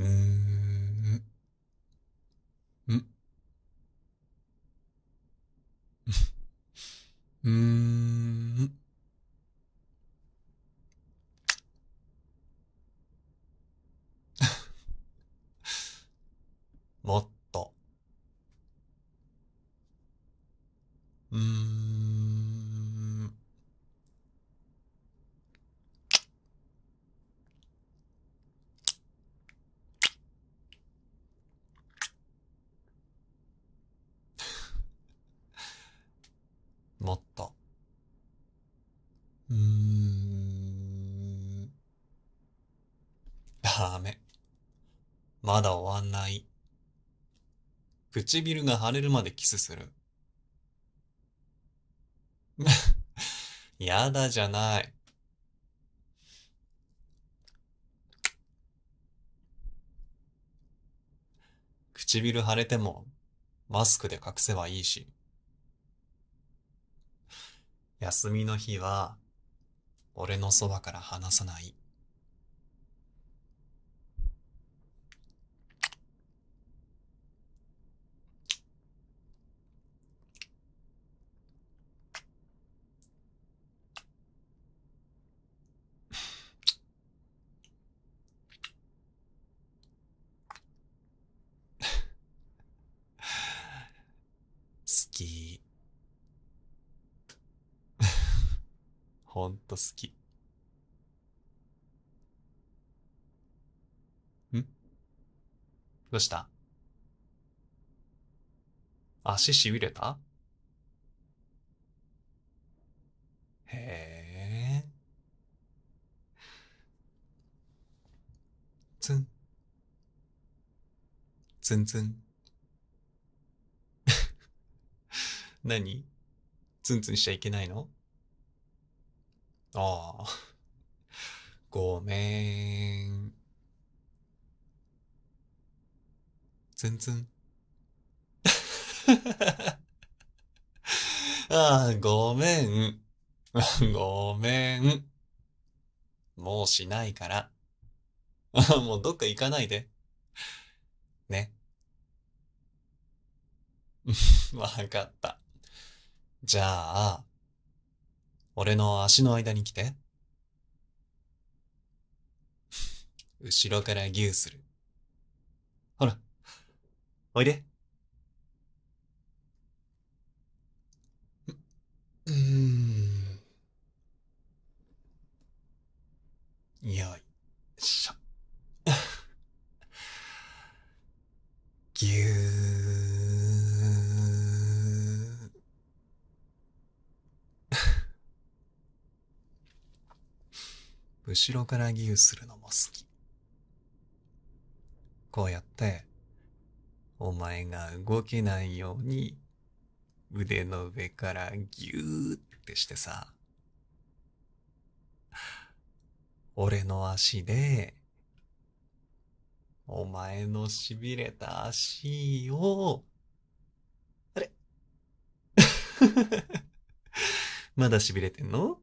Mm. ダメ。まだ終わんない。唇が腫れるまでキスする。やだじゃない。唇腫れてもマスクで隠せばいいし。休みの日は俺のそばから離さない。好き。ほんと好き。んどうした足しびれたへえ。つん。つんつん。何ツンツンしちゃいけないのああ。ごめーん。ツンツン。ああ、ごめん。ごめん。もうしないから。もうどっか行かないで。ね。わかった。じゃあ、俺の足の間に来て。後ろからギューする。ほら、おいで。後ろからギューするのも好き。こうやって、お前が動けないように、腕の上からギューってしてさ、俺の足で、お前の痺れた足を、あれ まだ痺れてんの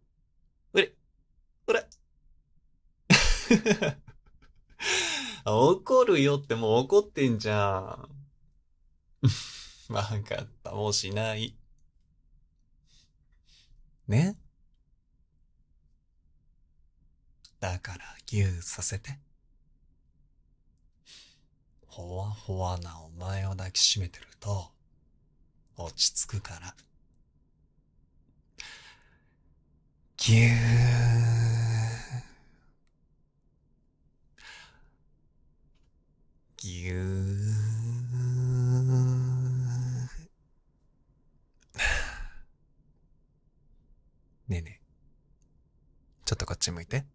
怒るよってもう怒ってんじゃん。わ かった、もうしない。ねだからギューさせて。ほわほわなお前を抱きしめてると、落ち着くから。ぎゅー。ち向いて。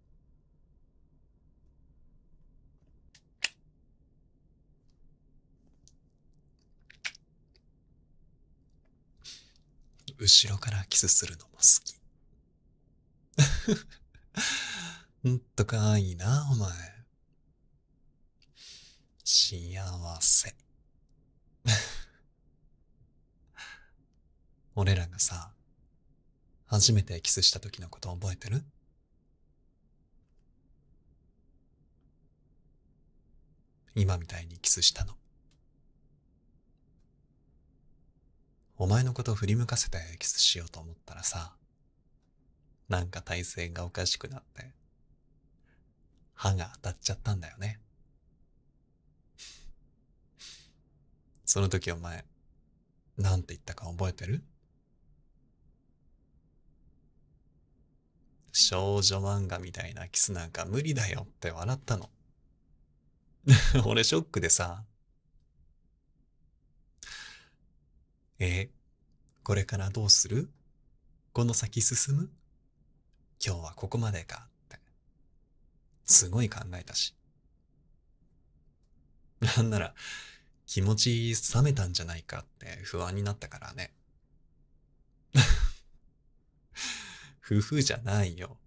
後ろからキスするのも好き。ん とかいいな、お前。幸せ。俺らがさ、初めてキスした時のこと覚えてる今みたいにキスしたの。お前のこと振り向かせてキスしようと思ったらさ、なんか体勢がおかしくなって、歯が当たっちゃったんだよね。その時お前、なんて言ったか覚えてる少女漫画みたいなキスなんか無理だよって笑ったの。俺ショックでさ。え、これからどうするこの先進む今日はここまでかって。すごい考えたし。なんなら、気持ち冷めたんじゃないかって不安になったからね。夫 婦じゃないよ。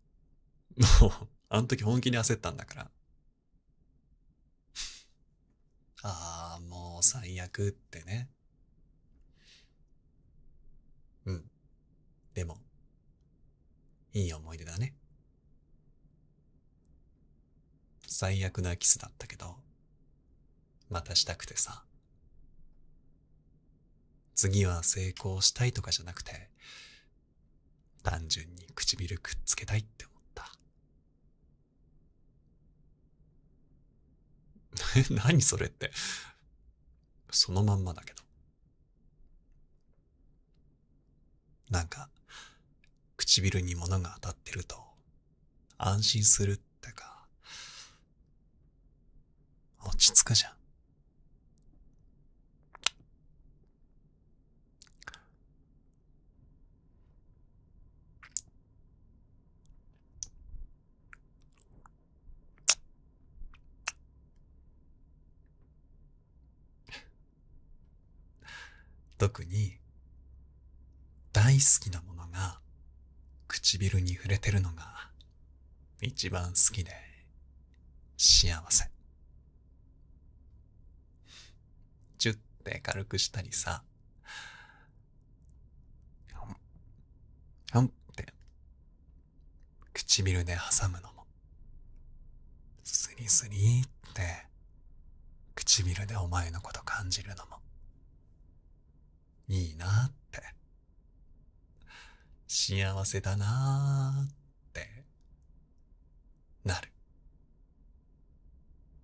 もう、あの時本気に焦ったんだから。ああ、もう最悪ってね。うん。でも、いい思い出だね。最悪なキスだったけど、またしたくてさ。次は成功したいとかじゃなくて、単純に唇くっつけたいって思え、何それって。そのまんまだけど。なんか、唇に物が当たってると、安心するってか、落ち着くじゃん。特に大好きなものが唇に触れてるのが一番好きで幸せ。チュって軽くしたりさ、ハンって唇で挟むのも、スリスリって唇でお前のこと感じるのも、いいなって。幸せだなって、なる。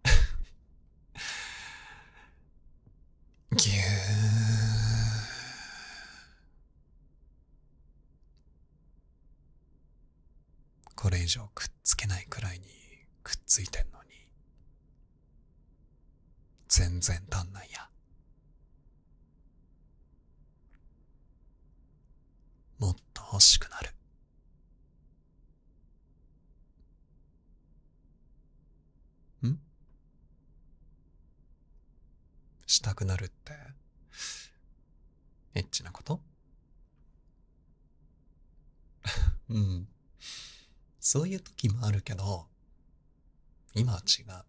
ぎゅー。これ以上くっつけないくらいにくっついてんのに、全然足んないや。しくなる。んしたくなるって、エッチなこと うん。そういう時もあるけど、今は違う。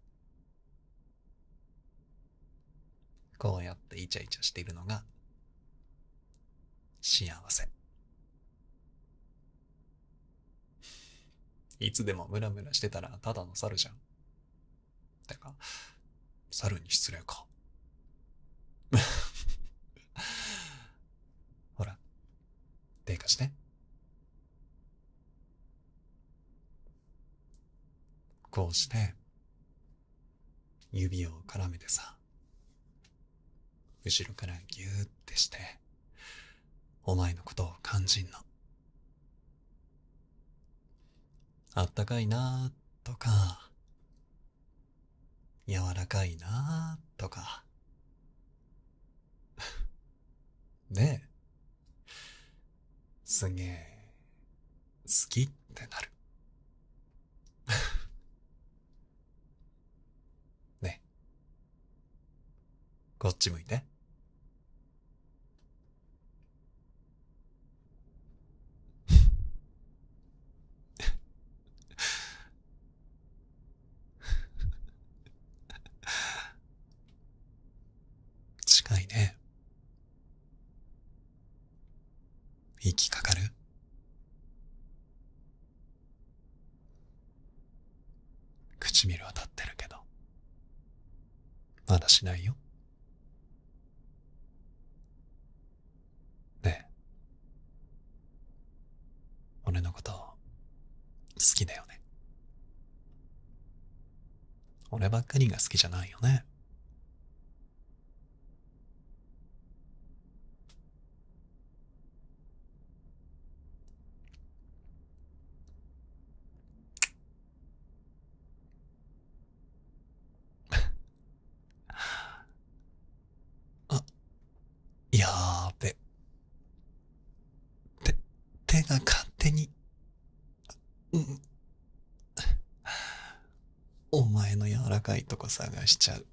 こうやってイチャイチャしているのが幸せ。いつでもムラムラしてたらただの猿じゃん。てか、猿に失礼か。ほら、手貸して。こうして、指を絡めてさ、後ろからぎゅーってして、お前のことを肝心の。あったかいなーとか、柔らかいなーとか。ねえ。すげえ、好きってなる。ね。こっち向いて。息かかる唇は立ってるけどまだしないよねえ俺のこと好きだよね俺ばっかりが好きじゃないよね お前の柔らかいとこ探しちゃう